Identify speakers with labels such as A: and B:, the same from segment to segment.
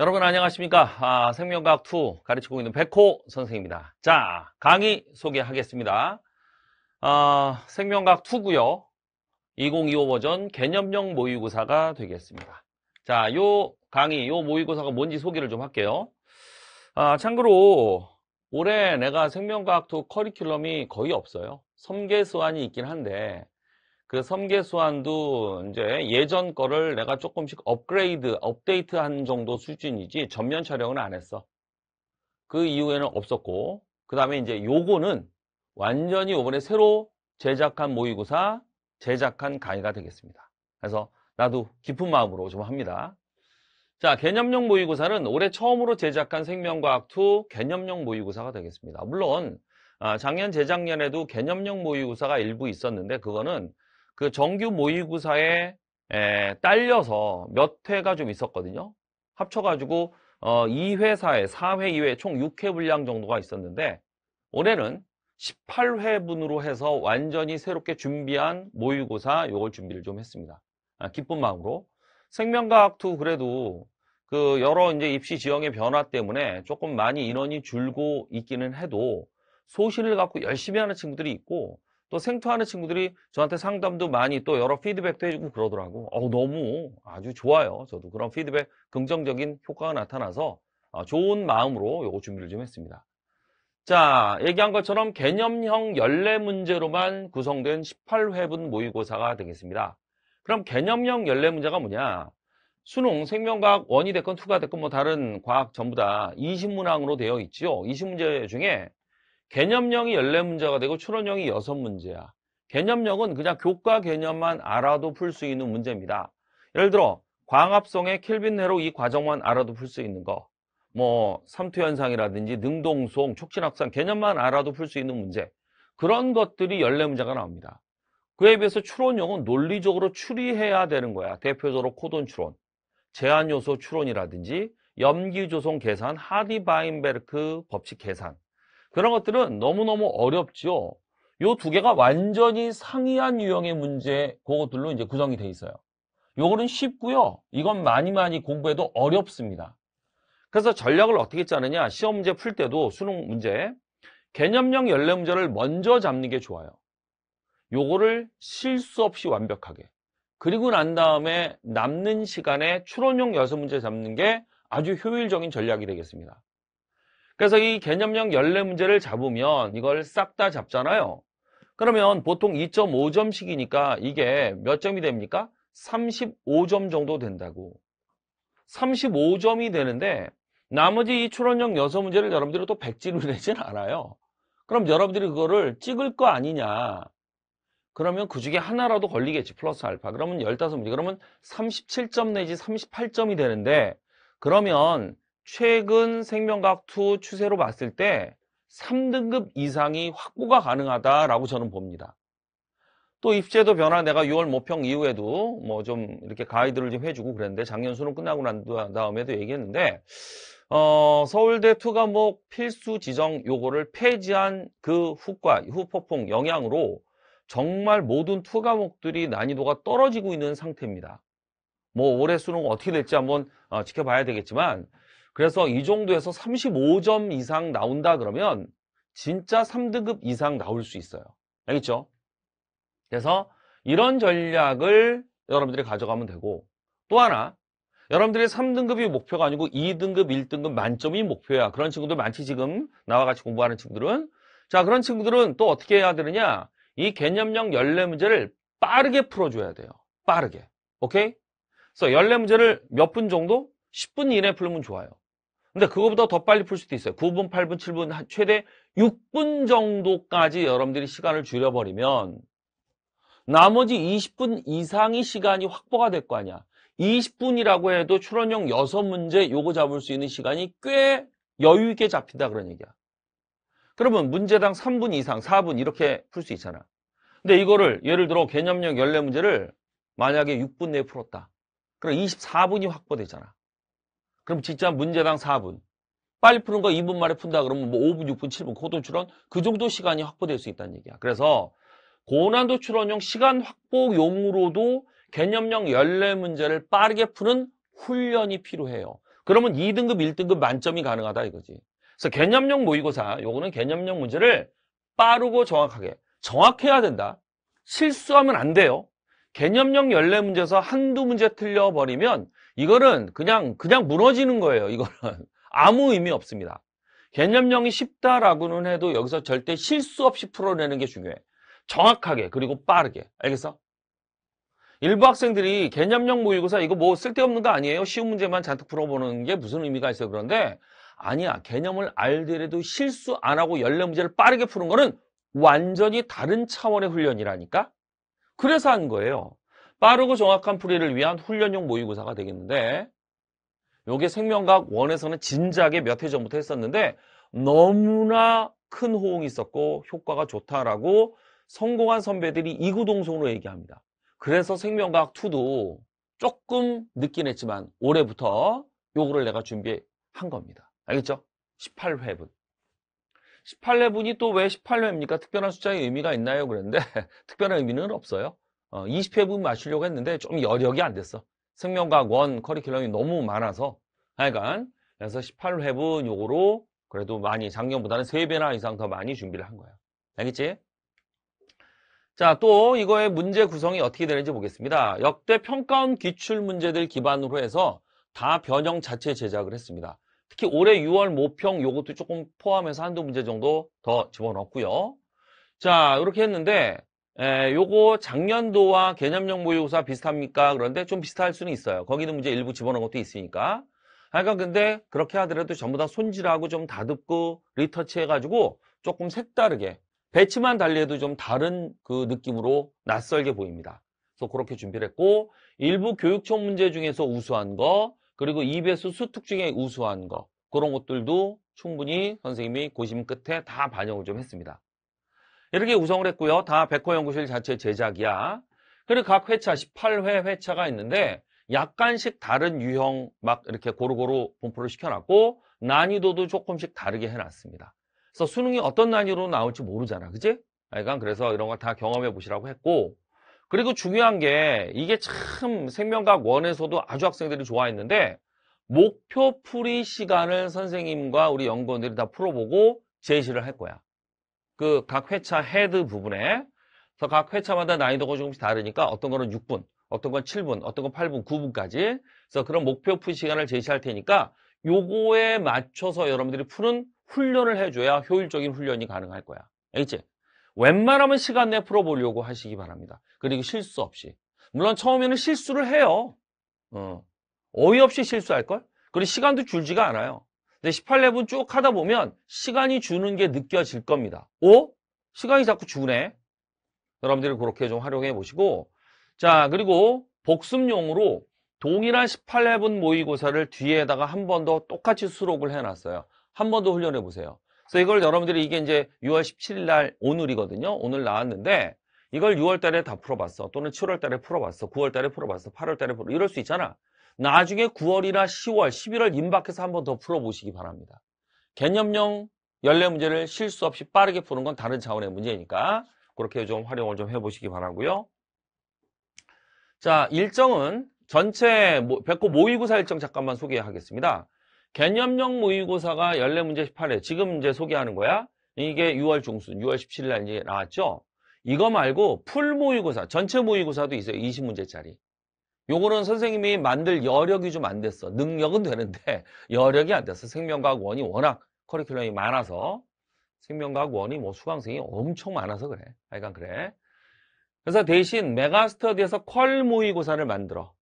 A: 여러분 안녕하십니까 아, 생명과학2 가르치고 있는 백호 선생입니다 자 강의 소개하겠습니다 아, 생명과학2구요2025 버전 개념형 모의고사가 되겠습니다 자요 강의 요 모의고사가 뭔지 소개를 좀 할게요 아, 참고로 올해 내가 생명과학2 커리큘럼이 거의 없어요. 섬계수환이 있긴 한데 그 섬계수환도 이제 예전 거를 내가 조금씩 업그레이드, 업데이트한 정도 수준이지 전면 촬영은 안 했어. 그 이후에는 없었고 그 다음에 이제 요거는 완전히 요번에 새로 제작한 모의고사, 제작한 강의가 되겠습니다. 그래서 나도 깊은 마음으로 좀 합니다. 자, 개념형 모의고사는 올해 처음으로 제작한 생명과학2 개념형 모의고사가 되겠습니다. 물론 아, 작년, 재작년에도 개념형 모의고사가 일부 있었는데 그거는 그 정규 모의고사에 에, 딸려서 몇 회가 좀 있었거든요. 합쳐가지고 어, 2회사에 4회, 2회 총 6회 분량 정도가 있었는데 올해는 18회분으로 해서 완전히 새롭게 준비한 모의고사 요걸 준비를 좀 했습니다. 아, 기쁜 마음으로 생명과학도 그래도 그 여러 이제 입시 지형의 변화 때문에 조금 많이 인원이 줄고 있기는 해도 소신을 갖고 열심히 하는 친구들이 있고 또 생투하는 친구들이 저한테 상담도 많이 또 여러 피드백도 해주고 그러더라고. 어우, 너무 아주 좋아요. 저도 그런 피드백 긍정적인 효과가 나타나서 아, 좋은 마음으로 요거 준비를 좀 했습니다. 자, 얘기한 것처럼 개념형 연례 문제로만 구성된 18회분 모의고사가 되겠습니다. 그럼 개념형 연례 문제가 뭐냐? 수능, 생명과학, 1이 됐건 2가 됐건 뭐 다른 과학 전부 다 20문항으로 되어 있지요. 20문제 중에 개념형이 14문제가 되고 추론형이 6문제야. 개념형은 그냥 교과 개념만 알아도 풀 수 있는 문제입니다. 예를 들어 광합성의 켈빈 회로 이 과정만 알아도 풀 수 있는 거. 뭐 삼투현상이라든지 능동성, 촉진확산 개념만 알아도 풀 수 있는 문제. 그런 것들이 14문제가 나옵니다. 그에 비해서 추론형은 논리적으로 추리해야 되는 거야. 대표적으로 코돈 추론, 제한요소 추론이라든지 염기조성 계산, 하디바인베르크 법칙 계산 그런 것들은 너무너무 어렵죠. 요두 개가 완전히 상이한 유형의 문제 그것들로 이제 구성이 돼 있어요. 요거는 쉽고요. 이건 많이 많이 공부해도 어렵습니다. 그래서 전략을 어떻게 짜느냐 시험 문제 풀 때도 수능 문제 개념형 연례 문제를 먼저 잡는 게 좋아요. 요거를 실수 없이 완벽하게 그리고 난 다음에 남는 시간에 추론형 여섯 문제 잡는 게 아주 효율적인 전략이 되겠습니다. 그래서 이 개념형 연례 문제를 잡으면 이걸 싹 다 잡잖아요. 그러면 보통 2.5점씩이니까 이게 몇 점이 됩니까? 35점 정도 된다고. 35점이 되는데 나머지 이 추론형 여섯 문제를 여러분들이 또 백지로 내진 않아요. 그럼 여러분들이 그거를 찍을 거 아니냐. 그러면 그 중에 하나라도 걸리겠지. 플러스 알파. 그러면 15문제. 그러면 37점 내지 38점이 되는데 그러면 최근 생명과학2 추세로 봤을 때 3등급 이상이 확보가 가능하다라고 저는 봅니다. 또입제도 변화 내가 6월 모평 이후에도 뭐 좀 이렇게 가이드를 좀 해주고 그랬는데 작년 수능 끝나고 난 다음에도 얘기했는데 어, 서울대 투 과목 필수 지정 요거를 폐지한 그 후과 후폭풍 영향으로 정말 모든 투 과목들이 난이도가 떨어지고 있는 상태입니다. 뭐 올해 수능 어떻게 될지 한번 어, 지켜봐야 되겠지만 그래서 이 정도에서 35점 이상 나온다 그러면 진짜 3등급 이상 나올 수 있어요. 알겠죠? 그래서 이런 전략을 여러분들이 가져가면 되고 또 하나 여러분들이 3등급이 목표가 아니고 2등급, 1등급 만점이 목표야. 그런 친구들 많지 지금 나와 같이 공부하는 친구들은 자 그런 친구들은 또 어떻게 해야 되느냐 이 개념형 연례 문제를 빠르게 풀어줘야 돼요. 빠르게 오케이? 그래서 연례 문제를 몇 분 정도? 10분 이내 풀면 좋아요. 근데 그거보다 더 빨리 풀 수도 있어요. 9분, 8분, 7분, 최대 6분 정도까지 여러분들이 시간을 줄여버리면 나머지 20분 이상의 시간이 확보가 될 거 아니야. 20분이라고 해도 출원용 6문제 요거 잡을 수 있는 시간이 꽤 여유 있게 잡힌다 그런 얘기야. 그러면 문제당 3분 이상, 4분 이렇게 풀 수 있잖아. 근데 이거를 예를 들어 개념형 14문제를 만약에 6분 내에 풀었다. 그럼 24분이 확보되잖아. 그럼 진짜 문제당 4분. 빨리 푸는 거 2분 만에 푼다 그러면 뭐 5분, 6분, 7분 고도출원 그 정도 시간이 확보될 수 있다는 얘기야. 그래서 고난도 출원용 시간 확보용으로도 개념형 연례 문제를 빠르게 푸는 훈련이 필요해요. 그러면 2등급, 1등급 만점이 가능하다 이거지. 그래서 개념형 모의고사, 요거는 개념형 문제를 빠르고 정확하게, 정확해야 된다. 실수하면 안 돼요. 개념형 연례 문제에서 한두 문제 틀려버리면 이거는 그냥 그냥 무너지는 거예요. 이거는 아무 의미 없습니다. 개념형이 쉽다라고는 해도 여기서 절대 실수 없이 풀어내는 게 중요해. 정확하게 그리고 빠르게. 알겠어? 일부 학생들이 개념형 모의고사 이거 뭐 쓸데없는 거 아니에요? 쉬운 문제만 잔뜩 풀어보는 게 무슨 의미가 있어요? 그런데 아니야. 개념을 알더라도 실수 안 하고 연례 문제를 빠르게 푸는 거는 완전히 다른 차원의 훈련이라니까? 그래서 한 거예요. 빠르고 정확한 풀이를 위한 훈련용 모의고사가 되겠는데 요게 생명과학 1에서는 진작에 몇 해 전부터 했었는데 너무나 큰 호응이 있었고 효과가 좋다라고 성공한 선배들이 이구동성으로 얘기합니다. 그래서 생명과학 2도 조금 늦긴 했지만 올해부터 요거를 내가 준비한 겁니다. 알겠죠? 18회분. 18회분이 또 왜 18회입니까? 특별한 숫자의 의미가 있나요? 그런데 특별한 의미는 없어요. 어, 20회분 마치려고 했는데 좀 여력이 안 됐어. 생명과학 원 커리큘럼이 너무 많아서 하여간 그래서 18회분 요거로 그래도 많이 작년보다는 3배나 이상 더 많이 준비를 한거예요 알겠지? 자, 또 이거의 문제 구성이 어떻게 되는지 보겠습니다. 역대 평가원 기출 문제들 기반으로 해서 다 변형 자체 제작을 했습니다. 특히 올해 6월 모평 요것도 조금 포함해서 한두 문제 정도 더 집어넣었고요. 자 이렇게 했는데 에, 요거 작년도와 개념형 모의고사 비슷합니까? 그런데 좀 비슷할 수는 있어요. 거기는 문제 일부 집어넣은 것도 있으니까. 하여간 근데 그렇게 하더라도 전부 다 손질하고 좀 다듬고 리터치해가지고 조금 색다르게 배치만 달리해도 좀 다른 그 느낌으로 낯설게 보입니다. 그래서 그렇게 준비를 했고 일부 교육청 문제 중에서 우수한 거 그리고 2에수 e 수특 중에 우수한 거 그런 것들도 충분히 선생님이 고심 끝에 다 반영을 좀 했습니다. 이렇게 우성을 했고요. 다 백호 연구실 자체 제작이야. 그리고 각 회차 18회 회차가 있는데 약간씩 다른 유형 막 이렇게 고루고루 분포를 시켜놨고 난이도도 조금씩 다르게 해놨습니다. 그래서 수능이 어떤 난이도로 나올지 모르잖아. 그지? 그러니까 그래서 이런 거 다 경험해 보시라고 했고 그리고 중요한 게 이게 참 생명과학 원에서도 아주 학생들이 좋아했는데 목표 풀이 시간을 선생님과 우리 연구원들이 다 풀어보고 제시를 할 거야. 그 각 회차 헤드 부분에 각 회차마다 난이도가 조금씩 다르니까 어떤 거는 6분, 어떤 건 7분, 어떤 건 8분, 9분까지 그래서 그런 목표 풀 시간을 제시할 테니까 요거에 맞춰서 여러분들이 푸는 훈련을 해줘야 효율적인 훈련이 가능할 거야. 알겠지? 웬만하면 시간 내에 풀어보려고 하시기 바랍니다. 그리고 실수 없이. 물론 처음에는 실수를 해요. 어. 어이없이 실수할걸? 그리고 시간도 줄지가 않아요. 근데 18레분 쭉 하다 보면 시간이 주는 게 느껴질 겁니다. 오? 시간이 자꾸 주네. 여러분들이 그렇게 좀 활용해 보시고 자 그리고 복습용으로 동일한 18회분 모의고사를 뒤에다가 한 번 더 똑같이 수록을 해놨어요. 한 번 더 훈련해 보세요. 그래서 이걸 여러분들이 이게 이제 6월 17일 날 오늘이거든요. 오늘 나왔는데 이걸 6월 달에 다 풀어봤어. 또는 7월 달에 풀어봤어. 9월 달에 풀어봤어. 8월 달에 풀어. 이럴 수 있잖아. 나중에 9월이나 10월, 11월 임박해서 한 번 더 풀어보시기 바랍니다. 개념용 연례 문제를 실수 없이 빠르게 푸는 건 다른 차원의 문제니까 그렇게 좀 활용을 좀 해보시기 바라고요. 자, 일정은 전체 배꼽 모의고사 일정 잠깐만 소개하겠습니다. 개념형 모의고사가 14문제 18회 지금 이제 소개하는 거야. 이게 6월 중순 6월 17일 날 이제 나왔죠. 이거 말고 풀 모의고사 전체 모의고사도 있어요. 20문제짜리. 요거는 선생님이 만들 여력이 좀 안 됐어. 능력은 되는데 여력이 안 됐어. 생명과학 원이 워낙 커리큘럼이 많아서 생명과학 원이 뭐 수강생이 엄청 많아서 그래. 하여간 그래. 그래서 대신 메가스터디에서 퀄 모의고사를 만들어.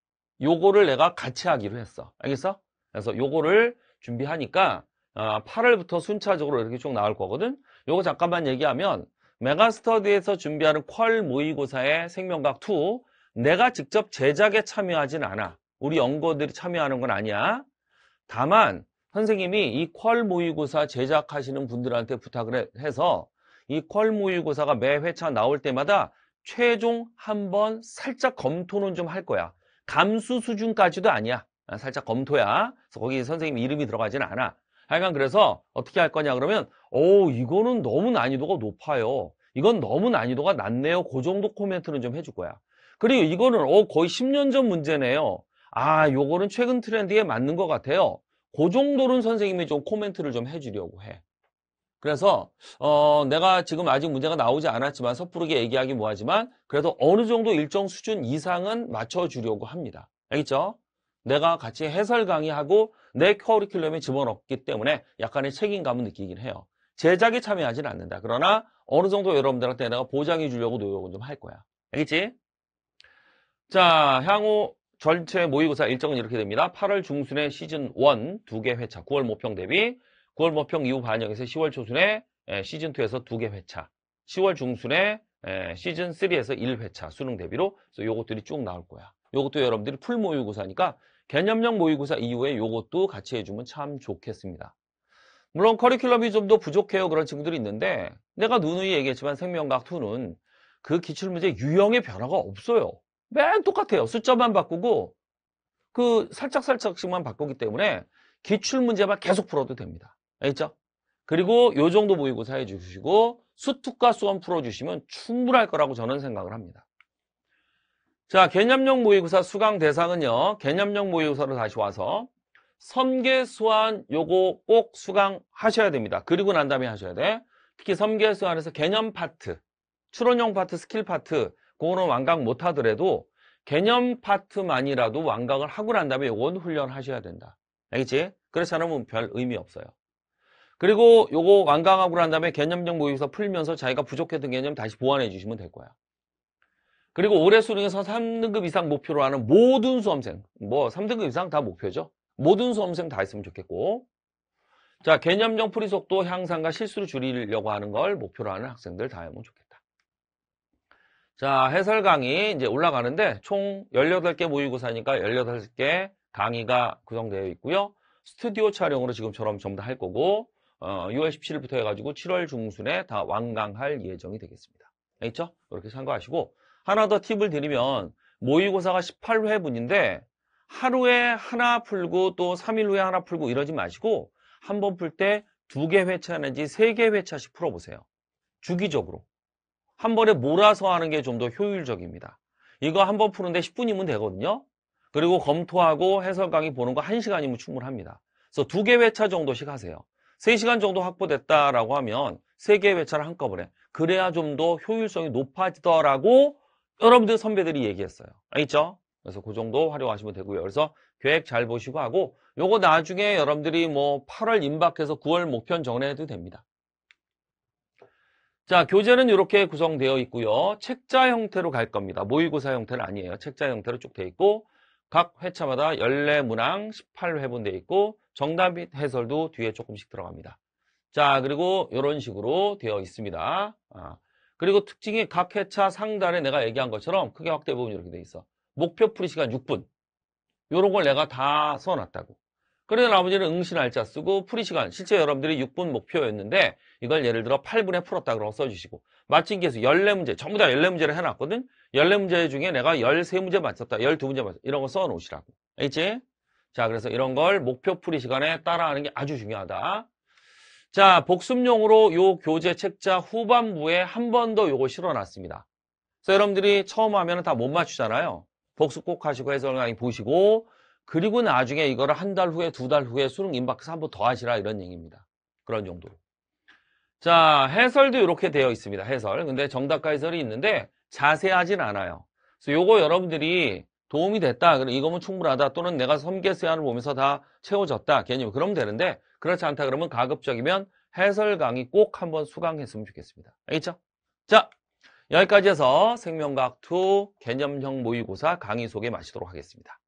A: 요거를 내가 같이 하기로 했어. 알겠어? 그래서 요거를 준비하니까 아, 어, 8월부터 순차적으로 이렇게 쭉 나올 거거든. 요거 잠깐만 얘기하면 메가스터디에서 준비하는 퀄 모의고사의 생명각 2 내가 직접 제작에 참여하진 않아. 우리 연구들이 원 참여하는 건 아니야. 다만 선생님이 이 퀄 모의고사 제작하시는 분들한테 부탁을 해서 이 퀄 모의고사가 매 회차 나올 때마다 최종 한 번 살짝 검토는 좀 할 거야. 감수 수준까지도 아니야. 아, 살짝 검토야. 그래서 거기 선생님 이름이 들어가진 않아. 하여간 그래서 어떻게 할 거냐 그러면 오 이거는 너무 난이도가 높아요. 이건 너무 난이도가 낮네요. 그 정도 코멘트는 좀 해줄 거야. 그리고 이거는 어 거의 10년 전 문제네요. 아 요거는 최근 트렌드에 맞는 것 같아요. 그 정도는 선생님이 좀 코멘트를 좀 해주려고 해. 그래서 어 내가 지금 아직 문제가 나오지 않았지만 섣부르게 얘기하기 뭐하지만 그래도 어느 정도 일정 수준 이상은 맞춰주려고 합니다. 알겠죠? 내가 같이 해설 강의하고 내 커리큘럼에 집어넣기 때문에 약간의 책임감을 느끼긴 해요. 제작에 참여하지는 않는다. 그러나 어느 정도 여러분들한테 내가 보장해 주려고 노력은 좀 할 거야. 알겠지? 자, 향후 전체 모의고사 일정은 이렇게 됩니다. 8월 중순에 시즌 1두개 회차, 9월 모평 대비, 9월 모평 이후 반영에서 10월 초순에 예, 시즌 2에서 두 개 회차, 10월 중순에 예, 시즌 3에서 1회차 수능 대비로 그래서 요것들이 쭉 나올 거야. 이것도 여러분들이 풀 모의고사니까 개념형 모의고사 이후에 이것도 같이 해주면 참 좋겠습니다. 물론 커리큘럼이 좀 더 부족해요 그런 친구들이 있는데 내가 누누이 얘기했지만 생명과학 2는 그 기출문제 유형의 변화가 없어요. 맨 똑같아요. 숫자만 바꾸고 그 살짝살짝씩만 바꾸기 때문에 기출문제만 계속 풀어도 됩니다. 알겠죠? 그리고 요 정도 모의고사 해주시고 수특과 수험 풀어주시면 충분할 거라고 저는 생각을 합니다. 자, 개념형 모의고사 수강 대상은요. 개념형 모의고사로 다시 와서 섬계수환 요거 꼭 수강하셔야 됩니다. 그리고 난 다음에 하셔야 돼. 특히 섬계수환에서 개념 파트, 추론형 파트, 스킬 파트 그거는 완강 못하더라도 개념 파트만이라도 완강을 하고 난 다음에 요건 훈련하셔야 된다. 알겠지? 그렇지 않으면 별 의미 없어요. 그리고 요거 완강하고 난 다음에 개념형 모의고사 풀면서 자기가 부족했던 개념 다시 보완해 주시면 될 거야. 그리고 올해 수능에서 3등급 이상 목표로 하는 모든 수험생 뭐 3등급 이상 다 목표죠 모든 수험생 다 했으면 좋겠고 자개념적 풀이 속도 향상과 실수를 줄이려고 하는 걸 목표로 하는 학생들 다 하면 좋겠다 자 해설 강의 이제 올라가는데 총 18개 모의고사니까 18개 강의가 구성되어 있고요 스튜디오 촬영으로 지금처럼 전부 다 할 거고 어, 6월 17일부터 해가지고 7월 중순에 다 완강할 예정이 되겠습니다 알겠죠? 이렇게 참고하시고 하나 더 팁을 드리면 모의고사가 18회분인데 하루에 하나 풀고 또 3일 후에 하나 풀고 이러지 마시고 한 번 풀 때 두 개 회차 는지세 개 회차씩 풀어보세요. 주기적으로. 한 번에 몰아서 하는 게 좀 더 효율적입니다. 이거 한 번 푸는데 10분이면 되거든요. 그리고 검토하고 해설 강의 보는 거 1시간이면 충분합니다. 그래서 두 개 회차 정도씩 하세요. 3시간 정도 확보됐다라고 하면 세 개 회차를 한꺼번에 그래야 좀 더 효율성이 높아지더라고 여러분들 선배들이 얘기했어요. 알겠죠? 그래서 그 정도 활용하시면 되고요. 그래서 계획 잘 보시고 하고 요거 나중에 여러분들이 뭐 8월 임박해서 9월 목표 정해도 됩니다. 자, 교재는 이렇게 구성되어 있고요. 책자 형태로 갈 겁니다. 모의고사 형태는 아니에요. 책자 형태로 쭉 돼 있고 각 회차마다 14문항 18회분 돼 있고 정답 및 해설도 뒤에 조금씩 들어갑니다. 자, 그리고 이런 식으로 되어 있습니다. 아. 그리고 특징이 각 회차 상단에 내가 얘기한 것처럼 크게 확대 부분 이렇게 이돼 있어. 목표 풀이 시간 6분. 요런 걸 내가 다 써놨다고. 그리고 나머지는 응시 날짜 쓰고 풀이 시간. 실제 여러분들이 6분 목표였는데 이걸 예를 들어 8분에 풀었다 그러고 써주시고. 마침 기에서 14문제, 전부 다 14문제를 해놨거든? 14문제 중에 내가 13문제 맞췄다, 12문제 맞췄다. 이런 거 써놓으시라고. 알겠지? 자, 그래서 이런 걸 목표 풀이 시간에 따라하는 게 아주 중요하다. 자, 복습용으로 요 교재 책자 후반부에 한 번 더 요거 실어놨습니다. 그래서 여러분들이 처음 하면 다 못 맞추잖아요. 복습 꼭 하시고 해설 강의 보시고 그리고 나중에 이거를 한 달 후에 두 달 후에 수능 임박스 한번 더 하시라 이런 얘기입니다. 그런 정도로. 자, 해설도 이렇게 되어 있습니다. 해설. 근데 정답과 해설이 있는데 자세하진 않아요. 그래서 요거 여러분들이 도움이 됐다. 그럼 이거면 충분하다. 또는 내가 섬계세안을 보면서 다 채워졌다. 개념. 그러면 되는데 그렇지 않다 그러면 가급적이면 해설 강의 꼭 한번 수강했으면 좋겠습니다. 알겠죠? 자, 여기까지 해서 생명과학2 개념형 모의고사 강의 소개 마치도록 하겠습니다.